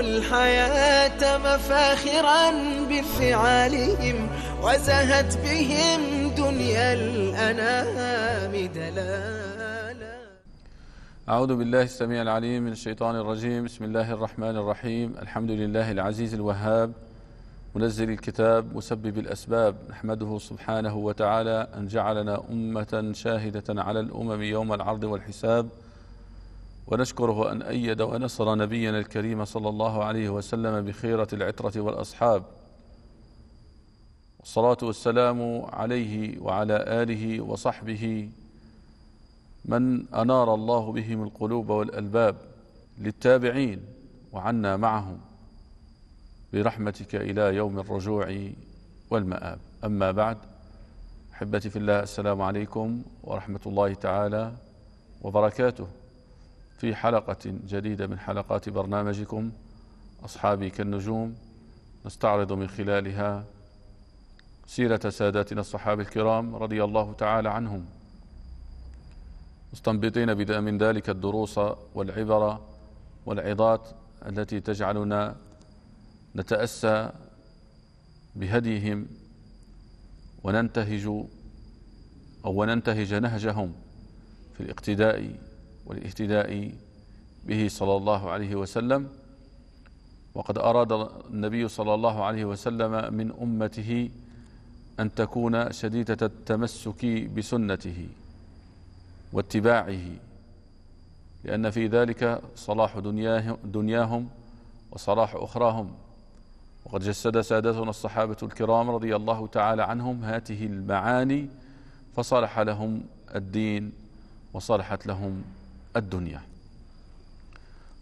الحياة مفاخرا بفعالهم وزهت بهم دنيا الأنام دلالا أعوذ بالله السميع العليم من الشيطان الرجيم بسم الله الرحمن الرحيم الحمد لله العزيز الوهاب منزل الكتاب مسبب الأسباب نحمده سبحانه وتعالى أن جعلنا أمة شاهدة على الأمم يوم العرض والحساب ونشكره أن أيد ونصر نبينا الكريم صلى الله عليه وسلم بخيرة العترة والأصحاب والصلاة والسلام عليه وعلى آله وصحبه من أنار الله بهم القلوب والألباب للتابعين وعنا معهم برحمتك إلى يوم الرجوع والمآب أما بعد أحبتي في الله السلام عليكم ورحمة الله تعالى وبركاته في حلقة جديدة من حلقات برنامجكم أصحابي كالنجوم نستعرض من خلالها سيرة ساداتنا الصحابة الكرام رضي الله تعالى عنهم مستنبطين من ذلك الدروس والعبر والعظات التي تجعلنا نتأسى بهديهم وننتهج أو ننتهج نهجهم في الاقتداء والاهتداء به صلى الله عليه وسلم وقد أراد النبي صلى الله عليه وسلم من أمته أن تكون شديدة التمسك بسنته واتباعه لأن في ذلك صلاح دنياهم وصلاح أخراهم وقد جسد سادتنا الصحابة الكرام رضي الله تعالى عنهم هاته المعاني فصلح لهم الدين وصلحت لهم الدنيا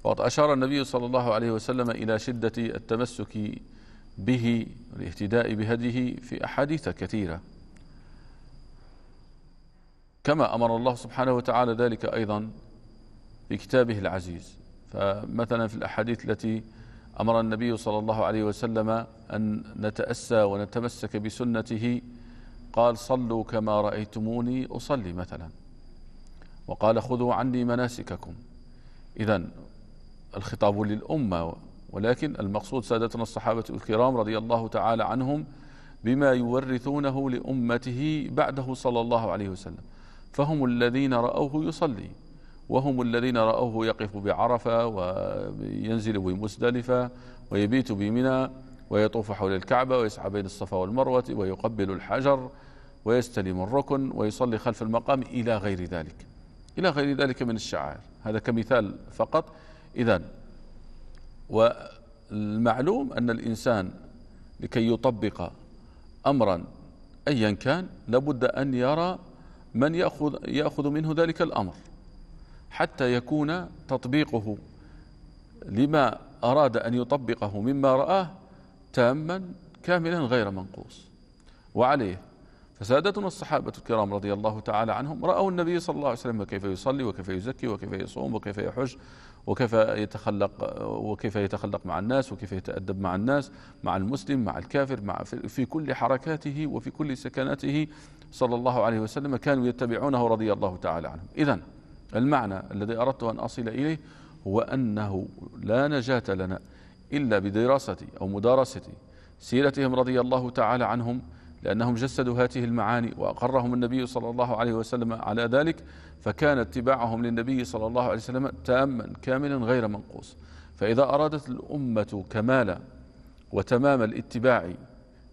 وقد أشار النبي صلى الله عليه وسلم إلى شدة التمسك به والاهتداء بهديه في أحاديث كثيرة كما أمر الله سبحانه وتعالى ذلك أيضا في كتابه العزيز فمثلا في الأحاديث التي أمر النبي صلى الله عليه وسلم أن نتأسى ونتمسك بسنته قال صلوا كما رأيتموني أصلي مثلا وقال خذوا عني مناسككم إذا الخطاب للأمة ولكن المقصود سادتنا الصحابة الكرام رضي الله تعالى عنهم بما يورثونه لأمته بعده صلى الله عليه وسلم فهم الذين رأوه يصلي وهم الذين رأوه يقف بعرفة وينزل بمزدلفة ويبيت بمنى ويطوف حول الكعبة ويسعى بين الصفا والمروة ويقبل الحجر ويستلم الركن ويصلي خلف المقام إلى غير ذلك إلى غير ذلك من الشعائر هذا كمثال فقط إذا والمعلوم أن الإنسان لكي يطبق أمرا أيا كان لابد أن يرى من يأخذ, يأخذ منه ذلك الأمر حتى يكون تطبيقه لما أراد أن يطبقه مما رآه تاما كاملا غير منقوص وعليه فسادتنا الصحابة الكرام رضي الله تعالى عنهم رأوا النبي صلى الله عليه وسلم كيف يصلي وكيف يزكي وكيف يصوم وكيف يحج وكيف يتخلق وكيف يتخلق مع الناس وكيف يتأدب مع الناس مع المسلم مع الكافر مع في كل حركاته وفي كل سكناته صلى الله عليه وسلم كانوا يتبعونه رضي الله تعالى عنهم إذا المعنى الذي أردت أن أصل إليه هو أنه لا نجاة لنا إلا بدراسة أو مدارسة سيرتهم رضي الله تعالى عنهم لأنهم جسدوا هاته المعاني وأقرهم النبي صلى الله عليه وسلم على ذلك فكان اتباعهم للنبي صلى الله عليه وسلم تاما كاملا غير منقوص فإذا أرادت الأمة كمال وتمام الاتباع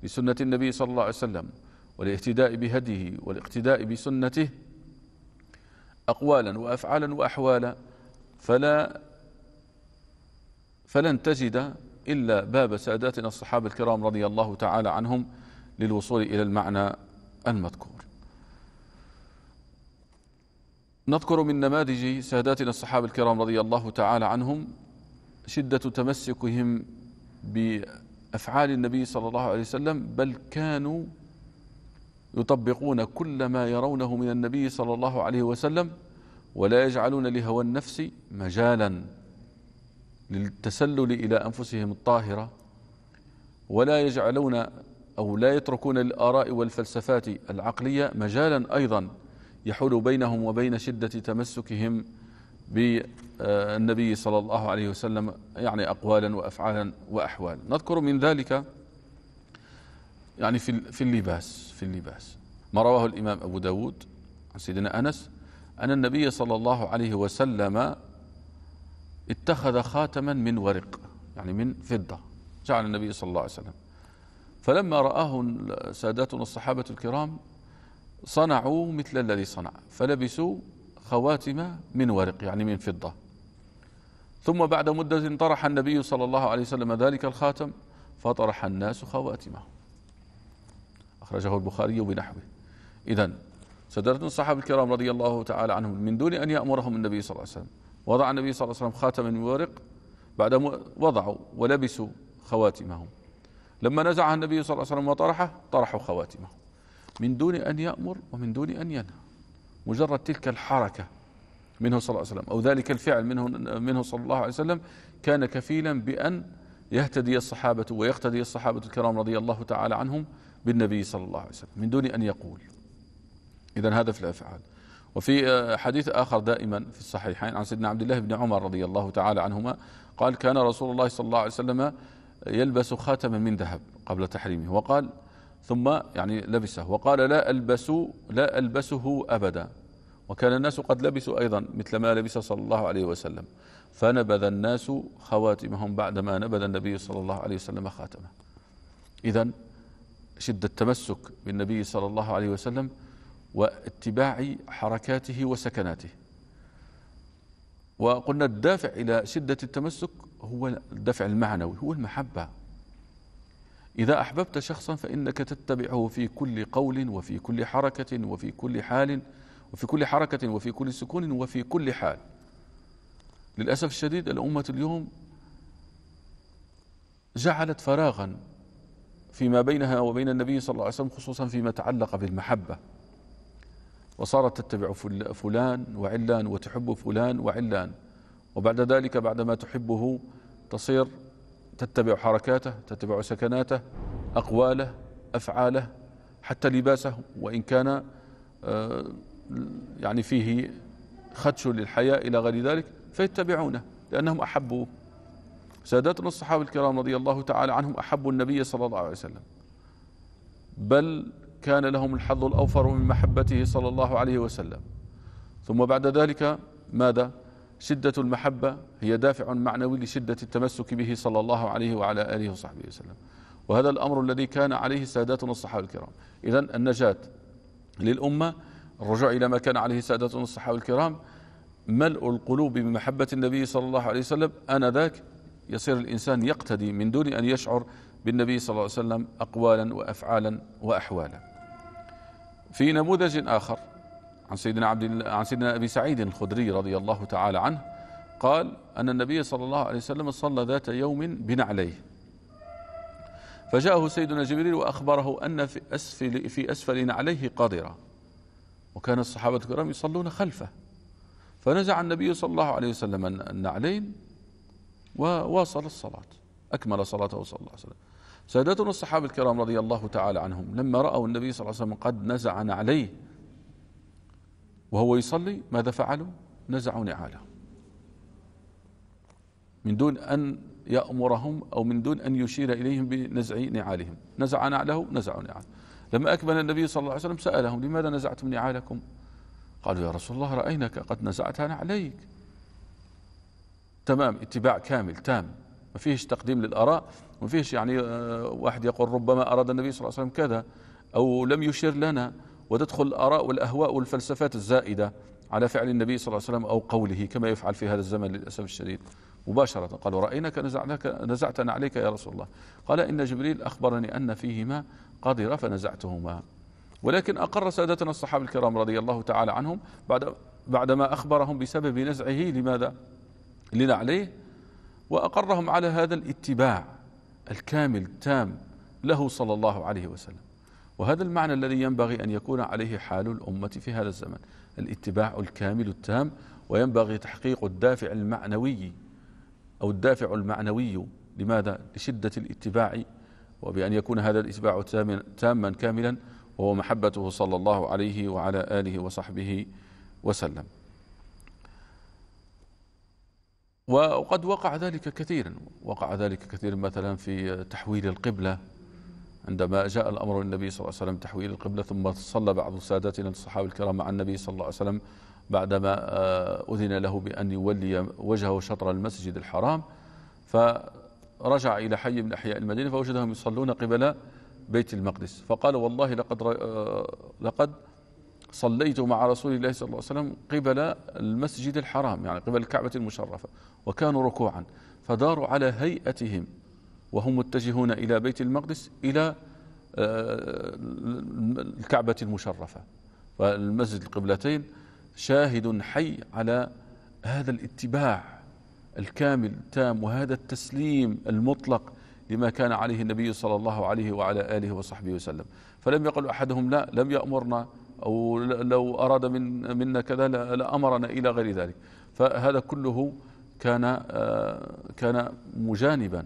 لسنة النبي صلى الله عليه وسلم والاهتداء بهديه والاقتداء بسنته أقوالا وأفعالا وأحوالا فلا فلن تجد إلا باب ساداتنا الصحابة الكرام رضي الله تعالى عنهم للوصول إلى المعنى المذكور نذكر من نماذج ساداتنا الصحابة الكرام رضي الله تعالى عنهم شدة تمسكهم بأفعال النبي صلى الله عليه وسلم بل كانوا يطبقون كل ما يرونه من النبي صلى الله عليه وسلم ولا يجعلون لهوى النفس مجالا للتسلل إلى أنفسهم الطاهرة ولا يجعلون أو لا يتركون للآراء والفلسفات العقلية مجالا أيضا يحول بينهم وبين شدة تمسكهم بالنبي صلى الله عليه وسلم يعني أقوالا وأفعالا وأحوالا نذكر من ذلك يعني في في اللباس في اللباس ما رواه الإمام أبو داود عن سيدنا أنس أن النبي صلى الله عليه وسلم اتخذ خاتما من ورق يعني من فضة جعل النبي صلى الله عليه وسلم فلما رآه ساداتنا الصحابة الكرام صنعوا مثل الذي صنع فلبسوا خواتم من ورق يعني من فضة ثم بعد مدة طرح النبي صلى الله عليه وسلم ذلك الخاتم فطرح الناس خواتمه أخرجه البخاري بنحوه إذا سدرة الصحابة الكرام رضي الله تعالى عنهم من دون أن يأمرهم النبي صلى الله عليه وسلم وضع النبي صلى الله عليه وسلم خاتما من ورق بعد وضعوا ولبسوا خواتمهم لما نزعها النبي صلى الله عليه وسلم وطرحه طرحوا خواتمه من دون أن يأمر ومن دون أن ينهى مجرد تلك الحركة منه صلى الله عليه وسلم أو ذلك الفعل منه, منه صلى الله عليه وسلم كان كفيلا بأن يهتدي الصحابة ويقتدي الصحابة الكرام رضي الله تعالى عنهم بالنبي صلى الله عليه وسلم من دون أن يقول إذا هذا في الأفعال وفي آه، حديث آخر دائما في الصحيحين عن سيدنا عبد الله بن عمر رضي الله تعالى عنهما قال كان رسول الله صلى الله عليه وسلم يلبس خاتما من ذهب قبل تحريمه وقال ثم يعني لبسه وقال لا ألبس لا ألبسه أبدا وكان الناس قد لبسوا أيضا مثل ما لبس صلى الله عليه وسلم فنبذ الناس خواتمهم بعدما نبذ النبي صلى الله عليه وسلم خاتمه إذا شدة التمسك بالنبي صلى الله عليه وسلم واتباع حركاته وسكناته وقلنا الدافع إلى شدة التمسك هو الدفع المعنوي هو المحبة إذا أحببت شخصا فإنك تتبعه في كل قول وفي كل حركة وفي كل حال وفي كل حركة وفي كل سكون وفي كل حال للأسف الشديد الأمة اليوم جعلت فراغا فيما بينها وبين النبي صلى الله عليه وسلم خصوصا فيما تعلق بالمحبة وصارت تتبع فلان وعلان وتحب فلان وعلان وبعد ذلك بعدما تحبه تصير تتبع حركاته تتبع سكناته أقواله أفعاله حتى لباسه وإن كان آه، يعني فيه خدش للحياة إلى غير ذلك فيتبعونه لأنهم أحبوه ساداتنا الصحابة الكرام رضي الله تعالى عنهم أحبوا النبي صلى الله عليه وسلم بل كان لهم الحظ الأوفر من محبته صلى الله عليه وسلم ثم بعد ذلك ماذا شدة المحبة هي دافع معنوي لشدة التمسك به صلى الله عليه وعلى آله وصحبه وسلم وهذا الأمر الذي كان عليه ساداتنا الصحابة الكرام إذا النجاة للأمة الرجوع إلى ما كان عليه ساداتنا الصحابة الكرام ملء القلوب بمحبة النبي صلى الله عليه وسلم آنذاك يصير الإنسان يقتدي من دون أن يشعر بالنبي صلى الله عليه وسلم أقوالا وأفعالا وأحوالا في نموذج آخر عن سيدنا عبد عن سيدنا أبي سعيد الخدري رضي الله تعالى عنه قال أن النبي صلى الله عليه وسلم صلى ذات يوم بنعليه فجاءه سيدنا جبريل وأخبره أن في أسفل, في أسفل نعليه قادرة وكان الصحابة الكرام يصلون خلفه فنزع النبي صلى الله عليه وسلم النعلين وواصل الصلاة أكمل صلاته صلى الله عليه وسلم سادتنا الصحابة الكرام رضي الله تعالى عنهم لما رأوا النبي صلى الله عليه وسلم قد نزع نعليه وهو يصلي ماذا فعلوا نزعوا نعاله من دون أن يأمرهم أو من دون أن يشير إليهم بنزع نعالهم نزع نعله نزعوا نعاله لما أكمل النبي صلى الله عليه وسلم سألهم لماذا نزعتم نعالكم قالوا يا رسول الله رأيناك قد نزعتها نعليك تمام اتباع كامل تام ما فيش تقديم للآراء ما فيش يعني آه، واحد يقول ربما أراد النبي صلى الله عليه وسلم كذا أو لم يشر لنا وتدخل الآراء والأهواء والفلسفات الزائدة على فعل النبي صلى الله عليه وسلم أو قوله كما يفعل في هذا الزمن للأسف الشديد مباشرة قالوا رأيناك نزعناك نزعتنا عليك يا رسول الله قال إن جبريل أخبرني أن فيهما قدر فنزعتهما ولكن أقر سادتنا الصحابة الكرام رضي الله تعالى عنهم بعد بعدما أخبرهم بسبب نزعه لماذا لنعليه وأقرهم على هذا الاتباع الكامل التام له صلى الله عليه وسلم وهذا المعنى الذي ينبغي أن يكون عليه حال الأمة في هذا الزمن الاتباع الكامل التام وينبغي تحقيق الدافع المعنوي أو الدافع المعنوي لماذا؟ لشدة الاتباع وبأن يكون هذا الاتباع تاما كاملا وهو محبته صلى الله عليه وعلى آله وصحبه وسلم وقد وقع ذلك كثيرا وقع ذلك كثيرا مثلا في تحويل القبلة عندما جاء الأمر للنبي صلى الله عليه وسلم تحويل القبلة ثم صلى بعض ساداتنا الصحابة الكرام مع النبي صلى الله عليه وسلم بعدما آه، أذن له بأن يولي وجهه شطر المسجد الحرام فرجع إلى حي من أحياء المدينة فوجدهم يصلون قبل بيت المقدس فقال والله لقد آه، لقد صليت مع رسول الله صلى الله عليه وسلم قبل المسجد الحرام يعني قبل الكعبة المشرفة وكانوا ركوعا فداروا على هيئتهم وهم متجهون إلى بيت المقدس إلى آه، الكعبة المشرفة فالمسجد القبلتين شاهد حي على هذا الاتباع الكامل التام وهذا التسليم المطلق لما كان عليه النبي صلى الله عليه وعلى آله وصحبه وسلم فلم يقل أحدهم لا لم يأمرنا أو لو أراد من منا كذا لأمرنا إلى غير ذلك فهذا كله كان آه، كان مجانبا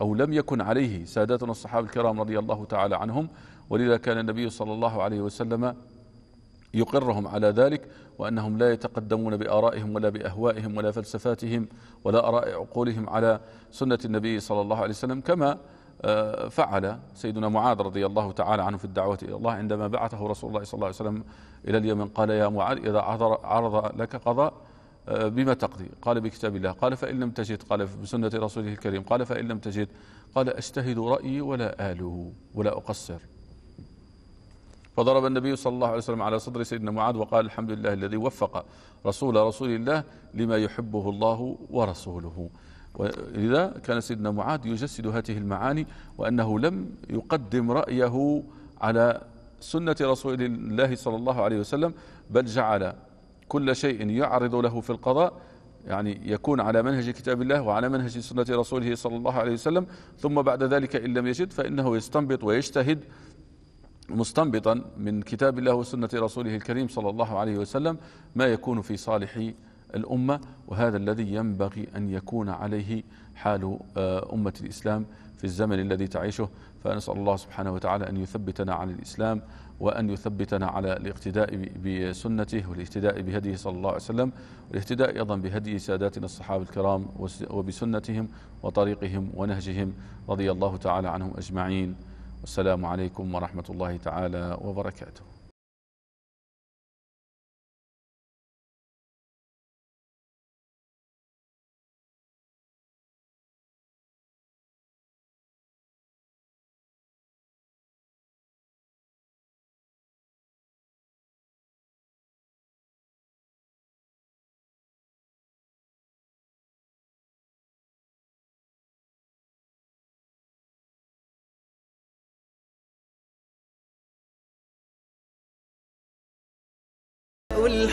أو لم يكن عليه ساداتنا الصحابة الكرام رضي الله تعالى عنهم ولذا كان النبي صلى الله عليه وسلم يقرهم على ذلك وأنهم لا يتقدمون بآرائهم ولا بأهوائهم ولا فلسفاتهم ولا آراء عقولهم على سنة النبي صلى الله عليه وسلم كما آه، فعل سيدنا معاذ رضي الله تعالى عنه في الدعوة إلى الله عندما بعثه رسول الله صلى الله عليه وسلم إلى اليمن قال يا معاذ إذا عرض لك قضاء آه، بما تقضي قال بكتاب الله قال فإن لم تجد قال بسنة رسوله الكريم قال فإن لم تجد قال أجتهد رأيي ولا آله ولا أقصر فضرب النبي صلى الله عليه وسلم على صدر سيدنا معاذ وقال الحمد لله الذي وفق رسول رسول الله لما يحبه الله ورسوله ولذا كان سيدنا معاذ يجسد هذه المعاني وأنه لم يقدم رأيه على سنة رسول الله صلى الله عليه وسلم بل جعل كل شيء يعرض له في القضاء يعني يكون على منهج كتاب الله وعلى منهج سنة رسوله صلى الله عليه وسلم ثم بعد ذلك إن لم يجد فإنه يستنبط ويجتهد مستنبطا من كتاب الله وسنة رسوله الكريم صلى الله عليه وسلم ما يكون في صالح الأمة وهذا الذي ينبغي أن يكون عليه حال آه، أمة الإسلام في الزمن الذي تعيشه فنسأل الله سبحانه وتعالى أن يثبتنا على الإسلام وأن يثبتنا على الاقتداء بسنته والاهتداء بهديه صلى الله عليه وسلم والاهتداء أيضا بهدي ساداتنا الصحابة الكرام وبسنتهم وطريقهم ونهجهم رضي الله تعالى عنهم أجمعين والسلام عليكم ورحمة الله تعالى وبركاته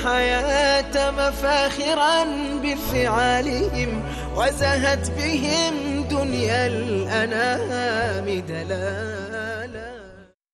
الحياة مفاخرا بفعالهم وزهت بهم دنيا الأنام دلال